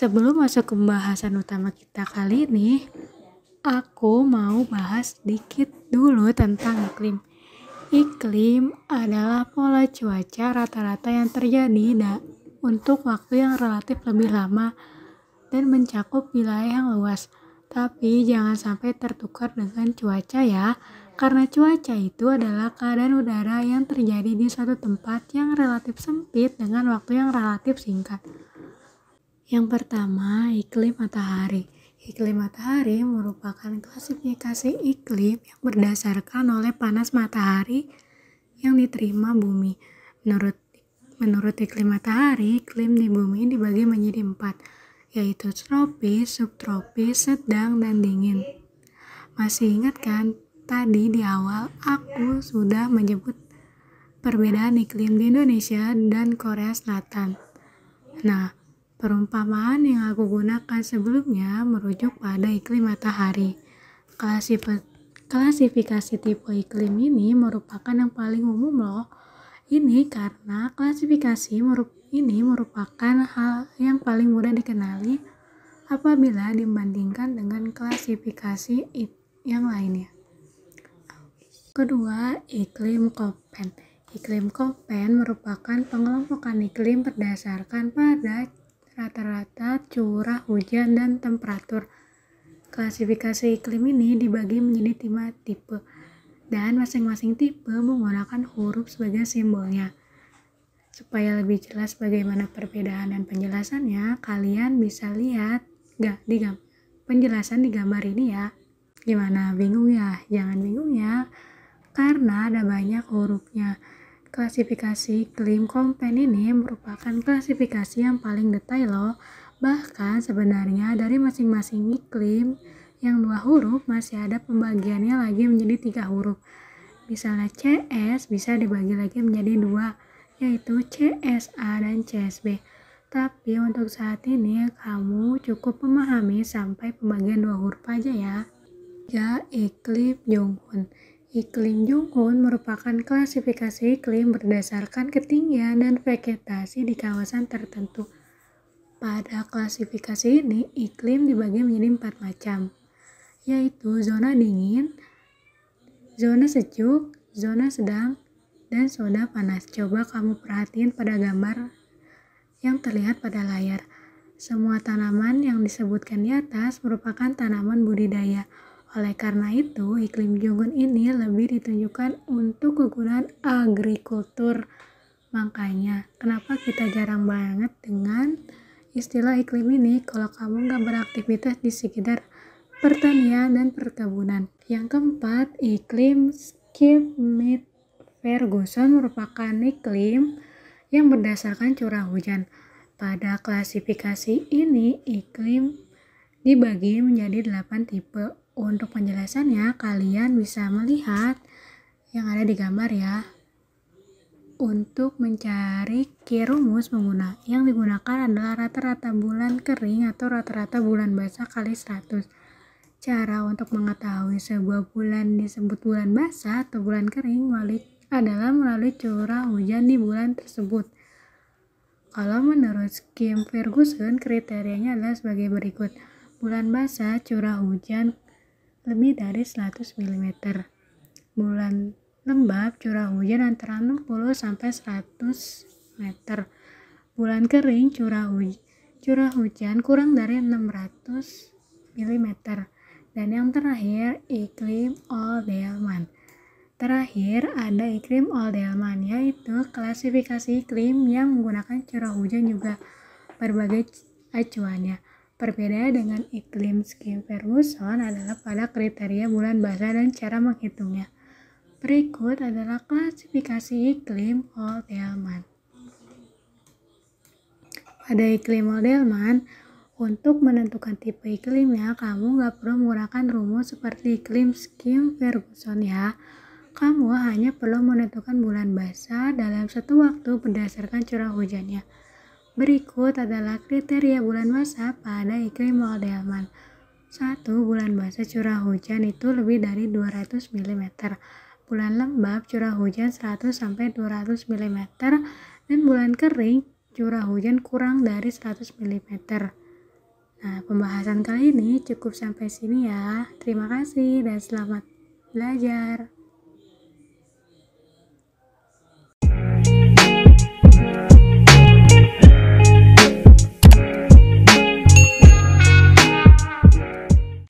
Sebelum masuk ke pembahasan utama kita kali ini, aku mau bahas sedikit dulu tentang iklim. Iklim adalah pola cuaca rata-rata yang terjadi untuk waktu yang relatif lebih lama dan mencakup wilayah yang luas. Tapi jangan sampai tertukar dengan cuaca ya, karena cuaca itu adalah keadaan udara yang terjadi di suatu tempat yang relatif sempit dengan waktu yang relatif singkat. Yang pertama, iklim matahari. Iklim matahari merupakan klasifikasi iklim yang berdasarkan oleh panas matahari yang diterima bumi. Menurut menurut iklim matahari, iklim di bumi dibagi menjadi empat, yaitu tropis, subtropis, sedang, dan dingin. Masih ingat kan, tadi di awal aku sudah menyebut perbedaan iklim di Indonesia dan Korea Selatan. Nah, Perumpamaan yang aku gunakan sebelumnya merujuk pada iklim matahari. Klasif klasifikasi tipe iklim ini merupakan yang paling umum loh. Ini karena klasifikasi ini merupakan hal yang paling mudah dikenali apabila dibandingkan dengan klasifikasi yang lainnya. Kedua, iklim Koppen. Iklim Koppen merupakan pengelompokan iklim berdasarkan pada rata-rata, curah hujan, dan temperatur. Klasifikasi iklim ini dibagi menjadi lima tipe, dan masing-masing tipe menggunakan huruf sebagai simbolnya. Supaya lebih jelas bagaimana perbedaan dan penjelasannya, kalian bisa lihat gak, di penjelasan di gambar ini ya. Gimana? Bingung ya? Jangan bingung ya, karena ada banyak hurufnya. Klasifikasi klaim kompen ini merupakan klasifikasi yang paling detail loh. Bahkan sebenarnya dari masing-masing iklim yang dua huruf masih ada pembagiannya lagi menjadi tiga huruf. Misalnya CS bisa dibagi lagi menjadi dua, yaitu CSA dan CSB. Tapi untuk saat ini kamu cukup memahami sampai pembagian dua huruf aja ya. Ya iklim Jonghun. Iklim Jungkun merupakan klasifikasi iklim berdasarkan ketinggian dan vegetasi di kawasan tertentu. Pada klasifikasi ini, iklim dibagi menjadi empat macam, yaitu zona dingin, zona sejuk, zona sedang, dan zona panas. Coba kamu perhatiin pada gambar yang terlihat pada layar. Semua tanaman yang disebutkan di atas merupakan tanaman budidaya oleh karena itu, iklim Jonggon ini lebih ditunjukkan untuk kegunaan agrikultur. Makanya, kenapa kita jarang banget dengan istilah iklim ini kalau kamu nggak beraktivitas di sekitar pertanian dan perkebunan. Yang keempat, iklim Skip Ferguson merupakan iklim yang berdasarkan curah hujan. Pada klasifikasi ini, iklim dibagi menjadi 8 tipe untuk penjelasannya, kalian bisa melihat yang ada di gambar ya. Untuk mencari key rumus menggunakan yang digunakan adalah rata-rata bulan kering atau rata-rata bulan basah kali 100. Cara untuk mengetahui sebuah bulan disebut bulan basah atau bulan kering melalui, adalah melalui curah hujan di bulan tersebut. Kalau menurut Kim Ferguson, kriterianya adalah sebagai berikut. Bulan basah, curah hujan lebih dari 100 mm. Bulan lembab curah hujan antara 60 sampai 100 meter. Bulan kering curah hujan curah hujan kurang dari 600 mm. Dan yang terakhir iklim all Delman. Terakhir ada iklim all Delman yaitu klasifikasi iklim yang menggunakan curah hujan juga berbagai acuannya. Berbeda dengan iklim skin Ferguson adalah pada kriteria bulan basah dan cara menghitungnya. Berikut adalah klasifikasi iklim Oldelman. Pada iklim Oldelman, untuk menentukan tipe iklimnya, kamu nggak perlu menggunakan rumus seperti iklim Skim Ferguson ya. Kamu hanya perlu menentukan bulan basah dalam satu waktu berdasarkan curah hujannya. Berikut adalah kriteria bulan basah pada iklim Waldeman. 1. Bulan basah curah hujan itu lebih dari 200 mm. Bulan lembab curah hujan 100 sampai 200 mm dan bulan kering curah hujan kurang dari 100 mm. Nah, pembahasan kali ini cukup sampai sini ya. Terima kasih dan selamat belajar.